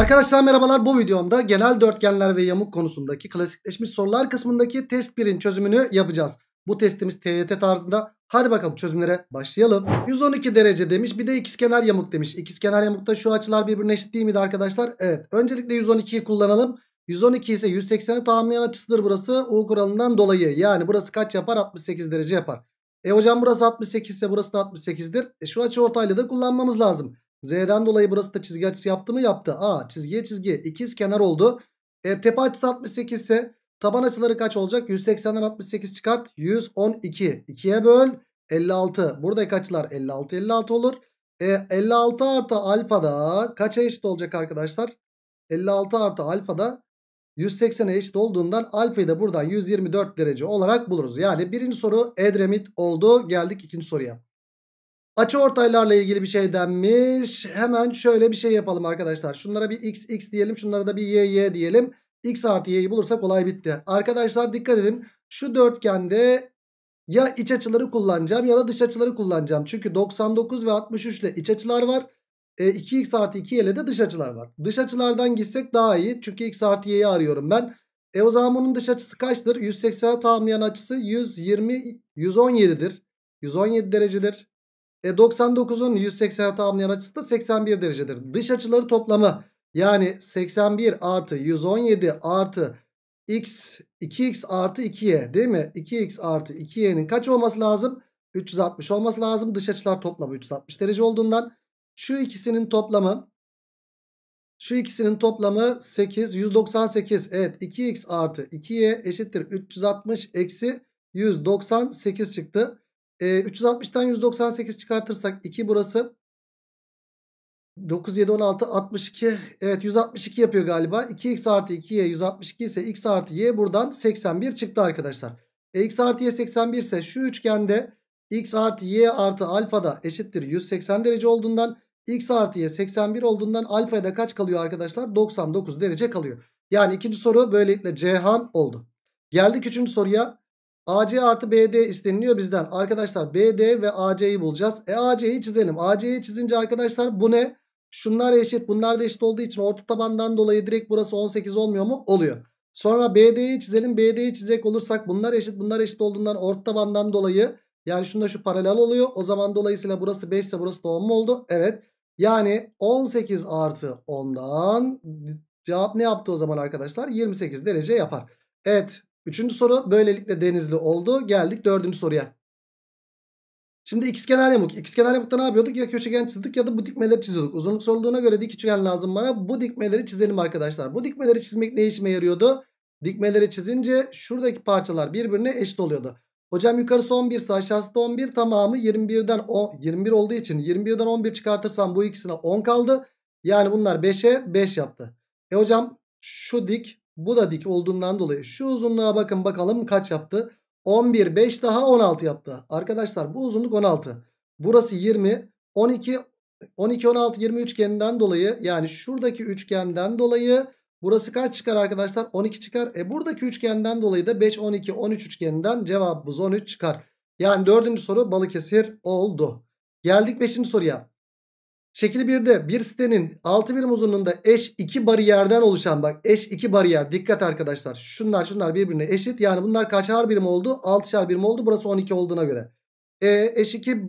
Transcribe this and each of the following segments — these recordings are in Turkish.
Arkadaşlar merhabalar bu videomda genel dörtgenler ve yamuk konusundaki klasikleşmiş sorular kısmındaki test 1'in çözümünü yapacağız. Bu testimiz TYT tarzında. Hadi bakalım çözümlere başlayalım. 112 derece demiş bir de ikizkenar yamuk demiş. İkizkenar yamukta şu açılar birbirine eşit değil miydi arkadaşlar? Evet öncelikle 112'yi kullanalım. 112 ise 180'e tamamlayan açısıdır burası U kuralından dolayı. Yani burası kaç yapar? 68 derece yapar. E hocam burası 68 ise burası da 68'dir. E şu açı ortaylığı da kullanmamız lazım. Z'den dolayı burası da çizgi açısı yaptı mı? Yaptı. A çizgiye çizgi. İkiz kenar oldu. E, tepe açısı 68 ise taban açıları kaç olacak? 180'den 68 çıkart. 112. 2'ye böl. 56. Buradaki açılar 56 56 olur. E, 56 artı da kaça eşit olacak arkadaşlar? 56 artı da 180'e eşit olduğundan alfayı da buradan 124 derece olarak buluruz. Yani birinci soru Edremit oldu. Geldik ikinci soruya. Açı ortaylarla ilgili bir şey denmiş. Hemen şöyle bir şey yapalım arkadaşlar. Şunlara bir x x diyelim. Şunlara da bir y y diyelim. x artı y'yi bulursak olay bitti. Arkadaşlar dikkat edin. Şu dörtgende ya iç açıları kullanacağım ya da dış açıları kullanacağım. Çünkü 99 ve 63 ile iç açılar var. E, 2x artı 2 ile de dış açılar var. Dış açılardan gitsek daha iyi. Çünkü x artı y'yi arıyorum ben. E o zaman bunun dış açısı kaçtır? 180'e tamamlayan açısı 120, 117'dir. 117 derecedir. E 99'un 186 anlayan açısı da 81 derecedir. Dış açıları toplamı yani 81 artı 117 artı x 2x artı 2y değil mi? 2x artı 2y'nin kaç olması lazım? 360 olması lazım. Dış açılar toplamı 360 derece olduğundan şu ikisinin toplamı şu ikisinin toplamı 8 198. Evet 2x artı 2y eşittir 360 eksi 198 çıktı. E, 360'tan 198 çıkartırsak 2 burası. 9, 7, 16, 62. Evet 162 yapıyor galiba. 2x artı 2y 162 ise x artı y buradan 81 çıktı arkadaşlar. E, x artı y 81 ise şu üçgende x artı y artı alfa da eşittir 180 derece olduğundan x artı y 81 olduğundan alfaya da kaç kalıyor arkadaşlar? 99 derece kalıyor. Yani ikinci soru böylelikle Cihan oldu. Geldik üçüncü soruya. AC artı BD isteniliyor bizden. Arkadaşlar BD ve AC'yi bulacağız. E AC'yi çizelim. AC'yi çizince arkadaşlar bu ne? Şunlar eşit bunlar da eşit olduğu için orta tabandan dolayı direkt burası 18 olmuyor mu? Oluyor. Sonra BD'yi çizelim. BD'yi çizecek olursak bunlar eşit bunlar eşit olduğundan orta tabandan dolayı yani şunda şu paralel oluyor. O zaman dolayısıyla burası 5 ise burası da 10 mu oldu? Evet. Yani 18 artı 10'dan cevap ne yaptı o zaman arkadaşlar? 28 derece yapar. Evet Üçüncü soru böylelikle denizli oldu. Geldik dördüncü soruya. Şimdi ikizkenar yamuk. İkizkenar yamukta ne yapıyorduk? Ya köşegen çiziyorduk ya da bu dikmeleri çiziyorduk. Uzunluk sorulduğuna göre dik üçgen lazım bana. Bu dikmeleri çizelim arkadaşlar. Bu dikmeleri çizmek ne işime yarıyordu? Dikmeleri çizince şuradaki parçalar birbirine eşit oluyordu. Hocam yukarısı 11 ise aşağısı da 11 tamamı 21'den 10, 21 olduğu için 21'den 11 çıkartırsam bu ikisine 10 kaldı. Yani bunlar 5'e 5 yaptı. E hocam şu dik bu da dik olduğundan dolayı şu uzunluğa bakın bakalım kaç yaptı. 11 5 daha 16 yaptı. Arkadaşlar bu uzunluk 16. Burası 20 12 12 16 20 üçgeninden dolayı yani şuradaki üçgenden dolayı burası kaç çıkar arkadaşlar? 12 çıkar. E buradaki üçgenden dolayı da 5 12 13 üçgeninden cevabımız 13 çıkar. Yani dördüncü soru Balıkesir oldu. Geldik beşinci soruya. Şekil 1'de bir sitenin 6 birim uzunluğunda eş 2 bariyerden oluşan bak eş 2 bariyer dikkat arkadaşlar. Şunlar şunlar birbirine eşit. Yani bunlar kaçar birim oldu? 6'şar birim oldu. Burası 12 olduğuna göre. E, eş 2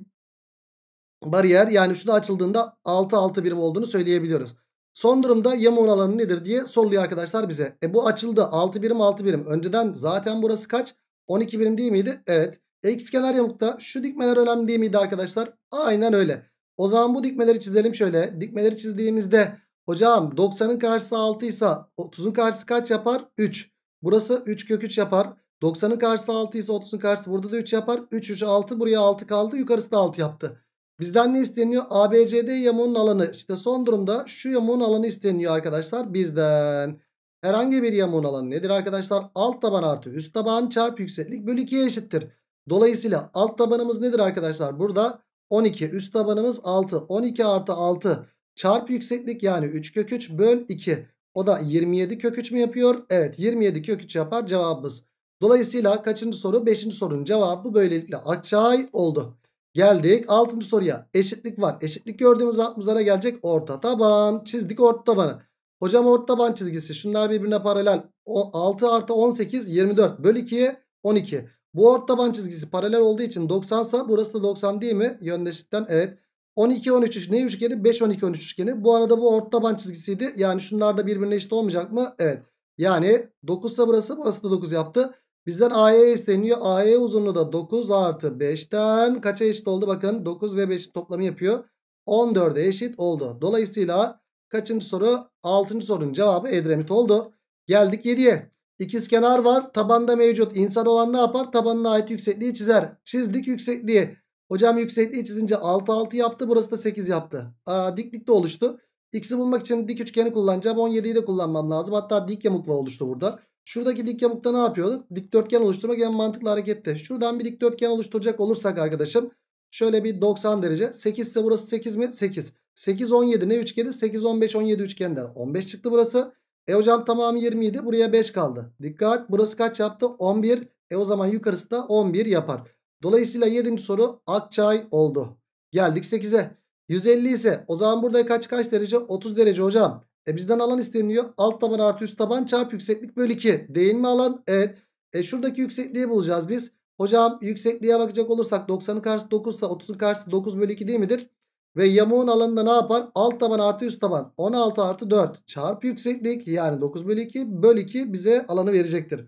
bariyer yani şu da açıldığında 6 6 birim olduğunu söyleyebiliyoruz. Son durumda yamuğun alanı nedir diye soruluyor arkadaşlar bize. E bu açıldı 6 birim 6 birim. Önceden zaten burası kaç? 12 birim değil miydi? Evet. x Eksiken yamukta şu dikmeler önemli değil miydi arkadaşlar? Aynen öyle. O zaman bu dikmeleri çizelim şöyle. Dikmeleri çizdiğimizde hocam 90'ın karşısı 6 ise 30'un karşısı kaç yapar? 3. Burası 3 kök 3 yapar. 90'ın karşısı 6 ise 30'un karşısı burada da 3 yapar. 3 3 6 buraya 6 kaldı. Yukarısı da 6 yaptı. Bizden ne isteniyor? ABCD yamuğunun alanı. İşte son durumda şu yamuğun alanı isteniyor arkadaşlar bizden. Herhangi bir yamuğun alanı nedir arkadaşlar? Alt taban artı üst taban çarpı yükseklik bölü 2'ye eşittir. Dolayısıyla alt tabanımız nedir arkadaşlar? Burada 12 üst tabanımız 6. 12 artı 6 çarp yükseklik yani 3 kök 3 böl 2. O da 27 kök 3 mü yapıyor? Evet 27 kök 3 yapar cevabımız. Dolayısıyla kaçıncı soru? 5. sorunun cevabı böylelikle açay oldu. Geldik 6. soruya. Eşitlik var. Eşitlik gördüğümüz aklımıza gelecek? Orta taban. Çizdik orta tabanı. Hocam orta taban çizgisi. Şunlar birbirine paralel. O 6 artı 18 24. Böl 2'ye 12. Bu ort taban çizgisi paralel olduğu için 90 sa burası da 90 değil mi? Yöndeşlikten evet. 12 13 üçgeni üçgeni 5 12 13 üçgeni. Bu arada bu ort taban çizgisiydi. Yani şunlar da birbirine eşit olmayacak mı? Evet. Yani 9 sa burası burası da 9 yaptı. Bizden AE isteniyor. AE uzunluğu da 9 artı 5'ten kaça eşit oldu? Bakın 9 ve 5 toplamı yapıyor. 14'e eşit oldu. Dolayısıyla kaçıncı soru? 6. sorunun cevabı Edremit oldu. Geldik 7'ye kenar var. Tabanda mevcut. İnsan olan ne yapar? Tabanına ait yüksekliği çizer. Çizdik yüksekliği. Hocam yüksekliği çizince 6 6 yaptı. Burası da 8 yaptı. Aa, diklik de oluştu. X'i bulmak için dik üçgeni kullanacağım. 17'yi de kullanmam lazım. Hatta dik yamuk var oluştu burada. Şuradaki dik yamukta ne yapıyorduk? Dikdörtgen oluşturmak en mantıklı harekette. Şuradan bir dikdörtgen oluşturacak olursak arkadaşım. Şöyle bir 90 derece. 8 ise burası 8 mi? 8. 8 17 ne üçgeni? 8 15 17 üçgenden. 15 çıktı burası. E hocam tamamı 27. Buraya 5 kaldı. Dikkat burası kaç yaptı? 11. E o zaman yukarısı da 11 yapar. Dolayısıyla 7. soru Akçay oldu. Geldik 8'e. 150 ise o zaman burada kaç kaç derece? 30 derece hocam. E bizden alan isteniyor. Alt taban artı üst taban çarp yükseklik bölü 2. Değil mi alan? Evet. E şuradaki yüksekliği bulacağız biz. Hocam yüksekliğe bakacak olursak 90'ın karşısı 9 ise 30'un karşısı 9 bölü 2 değil midir? Ve yamuğun alanında ne yapar? Alt taban artı üst taban 16 artı 4 çarpı yükseklik yani 9 bölü 2 bölü 2 bize alanı verecektir.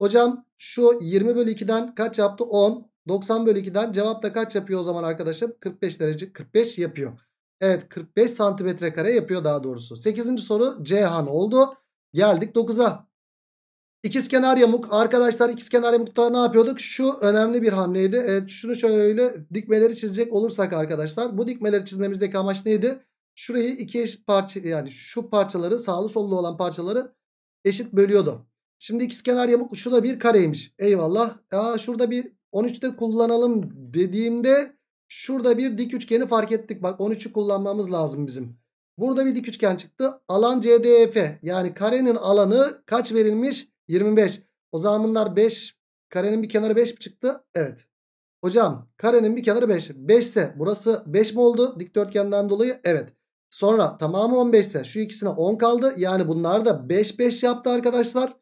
Hocam şu 20 bölü 2'den kaç yaptı? 10. 90 bölü 2'den cevap da kaç yapıyor o zaman arkadaşım? 45 derece 45 yapıyor. Evet 45 santimetre kare yapıyor daha doğrusu. 8. soru Cihan oldu. Geldik 9'a. İkizkenar yamuk. Arkadaşlar ikizkenar yamukta ne yapıyorduk? Şu önemli bir hamleydi. Evet şunu şöyle dikmeleri çizecek olursak arkadaşlar. Bu dikmeleri çizmemizdeki amaç neydi? Şurayı iki eşit parça yani şu parçaları sağlı sollu olan parçaları eşit bölüyordu. Şimdi ikizkenar yamuk şurada bir kareymiş. Eyvallah. Aa, şurada bir 13'te kullanalım dediğimde şurada bir dik üçgeni fark ettik. Bak 13'ü kullanmamız lazım bizim. Burada bir dik üçgen çıktı. Alan CDEF yani karenin alanı kaç verilmiş? 25. O zaman bunlar 5. Karenin bir kenarı 5 mi çıktı? Evet. Hocam karenin bir kenarı 5. 5 ise burası 5 mi oldu? Dikdörtgenden dolayı evet. Sonra tamamı 15 ise şu ikisine 10 kaldı. Yani bunlar da 5 5 yaptı arkadaşlar.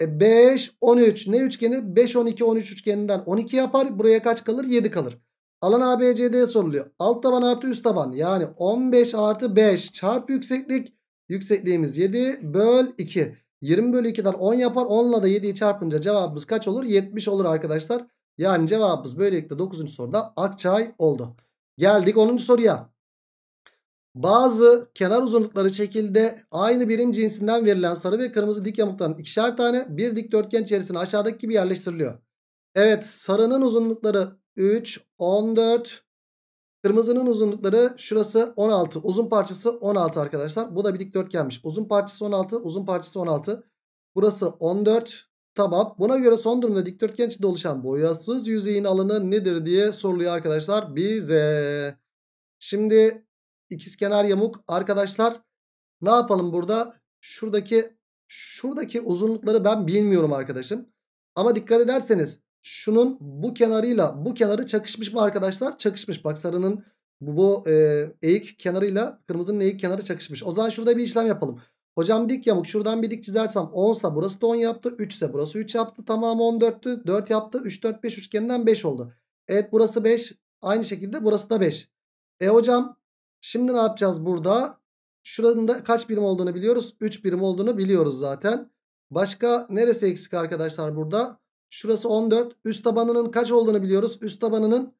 E 5 13 ne üçgeni? 5 12 13 üçgeninden 12 yapar. Buraya kaç kalır? 7 kalır. Alan ABCD soruluyor. Alt taban artı üst taban. Yani 15 artı 5 çarp yükseklik. Yüksekliğimiz 7 böl 2. 20 bölü 2'den 10 yapar. 10 ile de 7'yi çarpınca cevabımız kaç olur? 70 olur arkadaşlar. Yani cevabımız böylelikle 9. soruda Akçay oldu. Geldik 10. soruya. Bazı kenar uzunlukları şekilde aynı birim cinsinden verilen sarı ve kırmızı dik yamukların ikişer tane bir dikdörtgen içerisine aşağıdaki gibi yerleştiriliyor. Evet sarının uzunlukları 3, 14, Kırmızının uzunlukları şurası 16. Uzun parçası 16 arkadaşlar. Bu da bir dikdörtgenmiş. Uzun parçası 16. Uzun parçası 16. Burası 14. Tamam. Buna göre son durumda dikdörtgen içinde oluşan boyasız yüzeyin alanı nedir diye soruluyor arkadaşlar bize. Şimdi ikizkenar yamuk arkadaşlar ne yapalım burada? Şuradaki şuradaki uzunlukları ben bilmiyorum arkadaşım. Ama dikkat ederseniz şunun bu kenarıyla bu kenarı çakışmış mı arkadaşlar? Çakışmış. Bak sarının bu, bu e, eğik kenarıyla kırmızının eğik kenarı çakışmış. O zaman şurada bir işlem yapalım. Hocam dik yamuk şuradan bir dik çizersem 10 sa burası da 10 yaptı. 3 ise burası 3 yaptı. Tamamı 14'tü. 4 yaptı. 3, 4, 5 üçgeninden 5 oldu. Evet burası 5. Aynı şekilde burası da 5. E hocam şimdi ne yapacağız burada? Şuranın da kaç birim olduğunu biliyoruz. 3 birim olduğunu biliyoruz zaten. Başka neresi eksik arkadaşlar burada? Şurası 14. Üst tabanının kaç olduğunu biliyoruz. Üst tabanının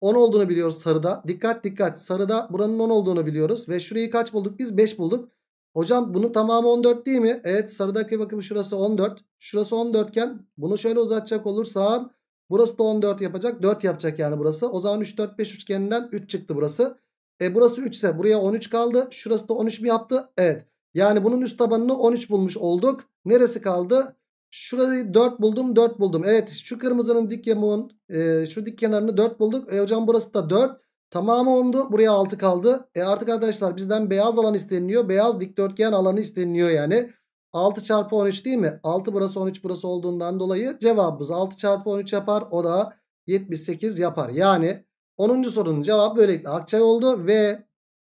10 olduğunu biliyoruz sarıda. Dikkat dikkat. Sarıda buranın 10 olduğunu biliyoruz. Ve şurayı kaç bulduk? Biz 5 bulduk. Hocam bunu tamamı 14 değil mi? Evet sarıdaki bakın şurası 14. Şurası 14 iken bunu şöyle uzatacak olursam burası da 14 yapacak. 4 yapacak yani burası. O zaman 3 4 5 üçgeninden 3 çıktı burası. E burası 3 ise buraya 13 kaldı. Şurası da 13 mi yaptı? Evet. Yani bunun üst tabanını 13 bulmuş olduk. Neresi kaldı? Şurayı 4 buldum 4 buldum. Evet şu kırmızının dik yamuğun e, şu dik kenarını 4 bulduk. E hocam burası da 4. Tamamı 10'du. Buraya 6 kaldı. E artık arkadaşlar bizden beyaz alan isteniliyor. Beyaz dikdörtgen alanı isteniliyor yani. 6 çarpı 13 değil mi? 6 burası 13 burası olduğundan dolayı cevabımız 6 çarpı 13 yapar. O da 78 yapar. Yani 10. sorunun cevabı böylelikle Akçay oldu ve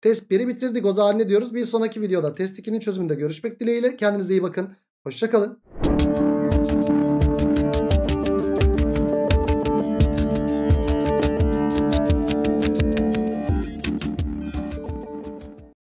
test 1'i bitirdik. O zaman ne diyoruz? Bir sonraki videoda test 2'nin çözümünde görüşmek dileğiyle. Kendinize iyi bakın. Hoşçakalın. Thank you.